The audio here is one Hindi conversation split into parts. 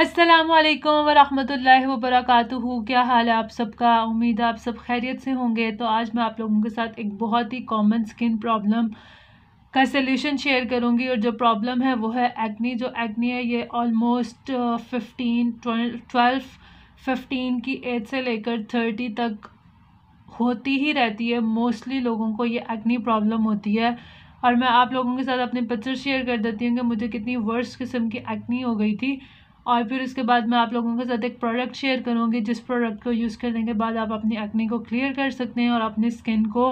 असलकम वरहमल वबरक क्या हाल है आप सबका उम्मीद है आप सब खैरियत से होंगे तो आज मैं आप लोगों के साथ एक बहुत ही कॉमन स्किन प्रॉब्लम का सलूशन शेयर करूंगी और जो प्रॉब्लम है वो है एक्नी जो एक्नी है ये ऑलमोस्ट फिफ्टीन ट्वेल्व फिफ्टीन की एज से लेकर थर्टी तक होती ही रहती है मोस्टली लोगों को ये एक्नी प्रॉब्लम होती है और मैं आप लोगों के साथ अपने पिक्चर शेयर कर देती हूँ कि मुझे कितनी वर्स्ट किस्म की एक्नी हो गई थी और फिर उसके बाद मैं आप लोगों के साथ एक प्रोडक्ट शेयर करूँगी जिस प्रोडक्ट को यूज़ करने के बाद आप अपनी एक्ने को क्लियर कर सकते हैं और अपनी स्किन को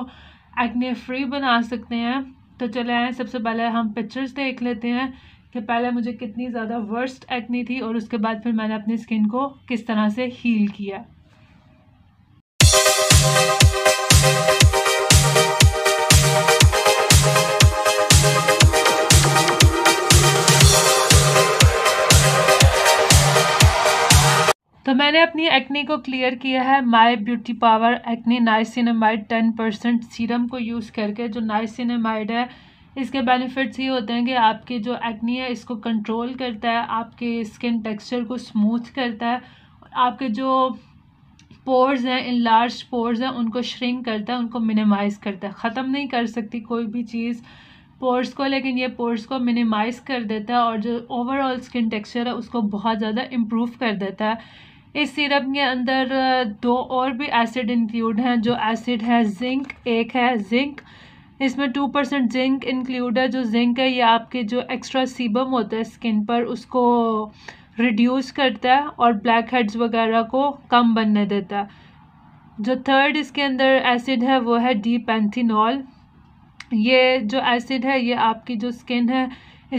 एक्ने फ्री बना सकते हैं तो चले आए सबसे पहले हम पिक्चर्स देख लेते हैं कि पहले मुझे कितनी ज़्यादा वर्स्ट एक्नी थी और उसके बाद फिर मैंने अपनी स्किन को किस तरह से हील किया तो मैंने अपनी एक्ने को क्लियर किया है my beauty power acne niacinamide ten percent serum को यूज़ करके जो नाइसिनमाइड है इसके बेनिफिट्स ये होते हैं कि आपकी जो एक्नी है इसको कंट्रोल करता है आपके स्किन टेक्सचर को स्मूथ करता है आपके जो पोर्स हैं इन लार्ज पोर्स हैं उनको श्रिंक करता है उनको मिनिमाइज़ करता है ख़त्म नहीं कर सकती कोई भी चीज़ पोर्स को लेकिन ये पोर्स को मिनिमाइज़ कर देता है और जो ओवरऑल स्किन टेक्सचर है उसको बहुत ज़्यादा इम्प्रूव कर देता है इस सिरप के अंदर दो और भी एसिड इंक्लूड हैं जो एसिड है जिंक एक है जिंक इसमें टू परसेंट जिंक इंक्लूड है जो जिंक है ये आपके जो एक्स्ट्रा सीबम होता है स्किन पर उसको रिड्यूस करता है और ब्लैक हेड्स वगैरह को कम बनने देता है जो थर्ड इसके अंदर एसिड है वो है डी पेंथिनॉल ये जो एसिड है ये आपकी जो स्किन है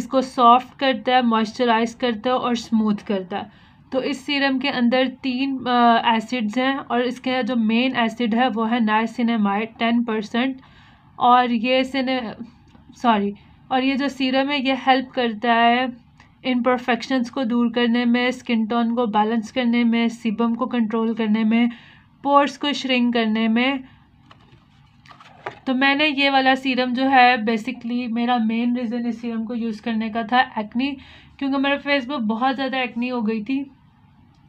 इसको सॉफ्ट करता है मॉइस्चराइज करता है और स्मूथ करता है तो इस सीरम के अंदर तीन एसिड्स हैं और इसके जो मेन एसिड है वो है नाइसिनेमाइड टेन परसेंट और ये सिने सॉरी और ये जो सीरम है ये हेल्प करता है इन परफेक्शंस को दूर करने में स्किन टोन को बैलेंस करने में सीबम को कंट्रोल करने में पोर्स को श्रिंक करने में तो मैंने ये वाला सीरम जो है बेसिकली मेरा मेन रीज़न इस सीरम को यूज़ करने का था एक्नी क्योंकि मेरे फेस पर बहुत ज़्यादा एक्नी हो गई थी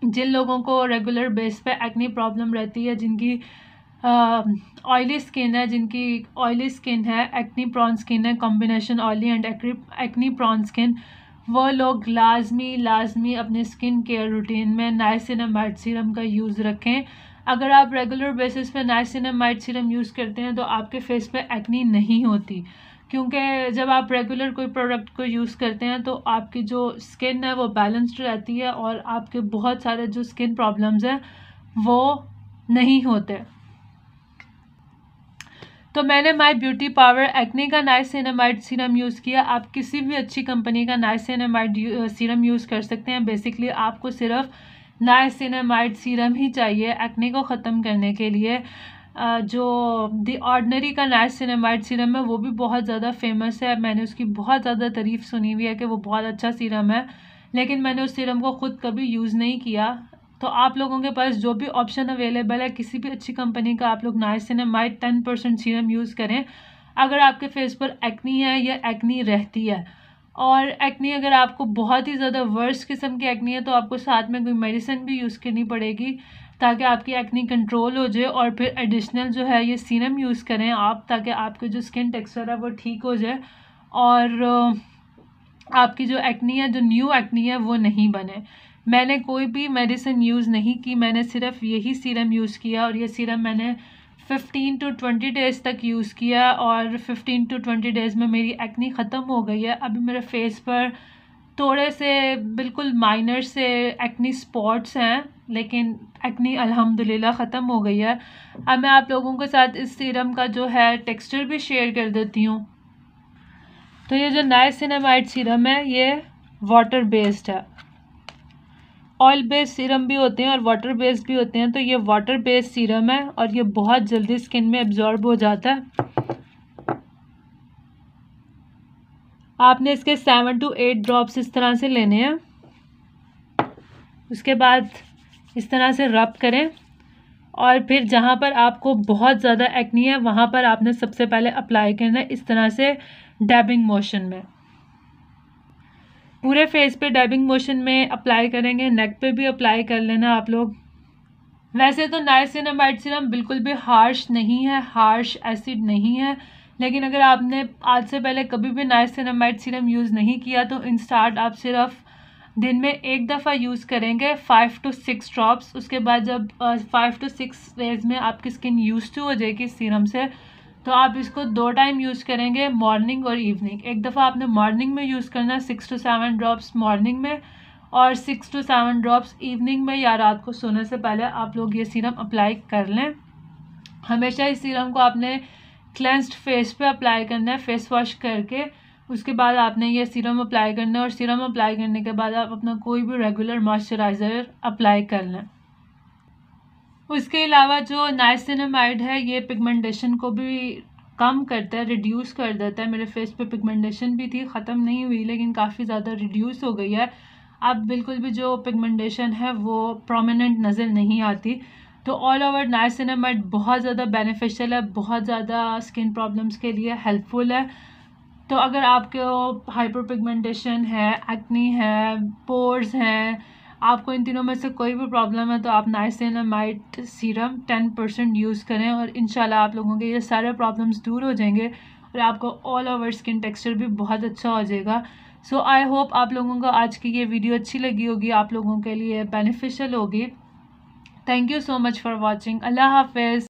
जिन लोगों को रेगुलर बेस पे एक्नी प्रॉब्लम रहती है जिनकी ऑयली स्किन है जिनकी ऑयली स्किन है एक्नी प्रॉन स्किन है combination oily and acne prone skin वो लोग लाजमी लाजमी अपने स्किन केयर रूटीन में नाइसिनमाइड सीरम का यूज़ रखें अगर आप रेगुलर बेसिस पे नाइसिनमाइड सीरम यूज़ करते हैं तो आपके फेस पे एक्नी नहीं होती क्योंकि जब आप रेगुलर कोई प्रोडक्ट को यूज़ करते हैं तो आपकी जो स्किन है वो बैलेंस्ड रहती है और आपके बहुत सारे जो स्किन प्रॉब्लम्स हैं वो नहीं होते तो मैंने माय ब्यूटी पावर एक्ने का नाइसिनेमाइड सीरम यूज़ किया आप किसी भी अच्छी कंपनी का नाइसिनेमाइड सीरम यूज़ कर सकते हैं बेसिकली आपको सिर्फ नाइसिनेमाइड सीरम ही चाहिए एक्ने को ख़त्म करने के लिए जो दी ऑर्डनरी का नैश सिनेमाइड सीरम है वो भी बहुत ज़्यादा फेमस है मैंने उसकी बहुत ज़्यादा तारीफ़ सुनी हुई है कि वो बहुत अच्छा सीरम है लेकिन मैंने उस सीरम को ख़ुद कभी यूज़ नहीं किया तो आप लोगों के पास जो भी ऑप्शन अवेलेबल है किसी भी अच्छी कंपनी का आप लोग niacinamide ten percent serum use करें अगर आपके फेस पर एक्नी है या एक्नी रहती है और एक्नी अगर आपको बहुत ही ज़्यादा वर्स किस्म की एक्नी है तो आपको साथ में कोई मेडिसिन भी यूज़ करनी पड़ेगी ताकि आपकी एक्नी कंट्रोल हो जाए और फिर एडिशनल जो है ये सीरम यूज़ करें आप ताकि आपके जो स्किन टेक्सचर है वो ठीक हो जाए और आपकी जो एक्नी है जो न्यू एक्नी है वो नहीं बने मैंने कोई भी मेडिसिन यूज़ नहीं की मैंने सिर्फ यही सीरम यूज़ किया और ये सीरम मैंने फ़िफ्टीन टू ट्वेंटी डेज़ तक यूज़ किया और फ़िफ्टीन टू ट्वेंटी डेज़ में मेरी एक्नी ख़त्म हो गई है अभी मेरे फेस पर थोड़े से बिल्कुल माइनर से एक्नी स्पॉट्स हैं लेकिन एक्नी अल्हम्दुलिल्लाह ख़त्म हो गई है अब मैं आप लोगों के साथ इस सीरम का जो है टेक्सचर भी शेयर कर देती हूँ तो ये जो नाइसिनामाइड सीरम है ये वाटर बेस्ड है ऑयल बेस्ड सीरम भी होते हैं और वाटर बेस्ड भी होते हैं तो ये वाटर बेस्ड सीरम है और ये बहुत जल्दी स्किन में एब्जॉर्ब हो जाता है आपने इसके सेवन टू एट ड्रॉप्स इस तरह से लेने हैं उसके बाद इस तरह से रब करें और फिर जहाँ पर आपको बहुत ज़्यादा एक्नी है वहाँ पर आपने सबसे पहले अप्लाई करना है इस तरह से डैबिंग मोशन में पूरे फेस पे डैबिंग मोशन में अप्लाई करेंगे नेक पे भी अप्लाई कर लेना आप लोग वैसे तो नाइसिनमाइड सीरम बिल्कुल भी हार्श नहीं है हार्श एसिड नहीं है लेकिन अगर आपने आज से पहले कभी भी नाइसिनमाइड सीरम यूज़ नहीं किया तो इंस्टार्ट आप सिर्फ दिन में एक दफ़ा यूज़ करेंगे फाइव टू सिक्स ड्रॉप्स उसके बाद जब फाइव टू सिक्स डेज में आपकी स्किन यूज टू हो जाएगी सीरम से तो आप इसको दो टाइम यूज़ करेंगे मॉर्निंग और इवनिंग एक दफ़ा आपने मॉर्निंग में यूज़ करना six to seven drops morning में और six to seven drops evening में या रात को सोने से पहले आप लोग ये सीरम अप्लाई कर लें हमेशा इस सीरम को आपने क्लेंस्ड फेस पे अप्लाई करना है फेस वॉश करके उसके बाद आपने ये सीरम अप्लाई करना है और सीरम अप्लाई करने के बाद आप अपना कोई भी रेगुलर मॉइस्चराइज़र अप्लाई कर लें उसके अलावा जो नाइसिनमाइड है ये पिगमेंटेशन को भी कम करता है रिड्यूस कर देता है मेरे फेस पे पिगमेंटेशन भी थी ख़त्म नहीं हुई लेकिन काफ़ी ज़्यादा रिड्यूस हो गई है अब बिल्कुल भी जो पिगमेंटेशन है वो प्रोमिनेंट नज़र नहीं आती तो ऑल ओवर नाइसिनमेट बहुत ज़्यादा बेनिफिशियल है बहुत ज़्यादा स्किन प्रॉब्लम्स के लिए हेल्पफुल है तो अगर आपके हाइपर पिगमेंटेशन है एक्नी है पोर्स हैं आपको इन तीनों में से कोई भी प्रॉब्लम है तो आप niacinamide serum ten percent use करें और इन आप लोगों के ये सारे प्रॉब्लम्स दूर हो जाएंगे और आपको ऑल ओवर स्किन टेक्सचर भी बहुत अच्छा हो जाएगा सो आई होप आप लोगों को आज की ये वीडियो अच्छी लगी होगी आप लोगों के लिए बेनिफिशियल होगी Thank you so much for watching. Allah Hafiz.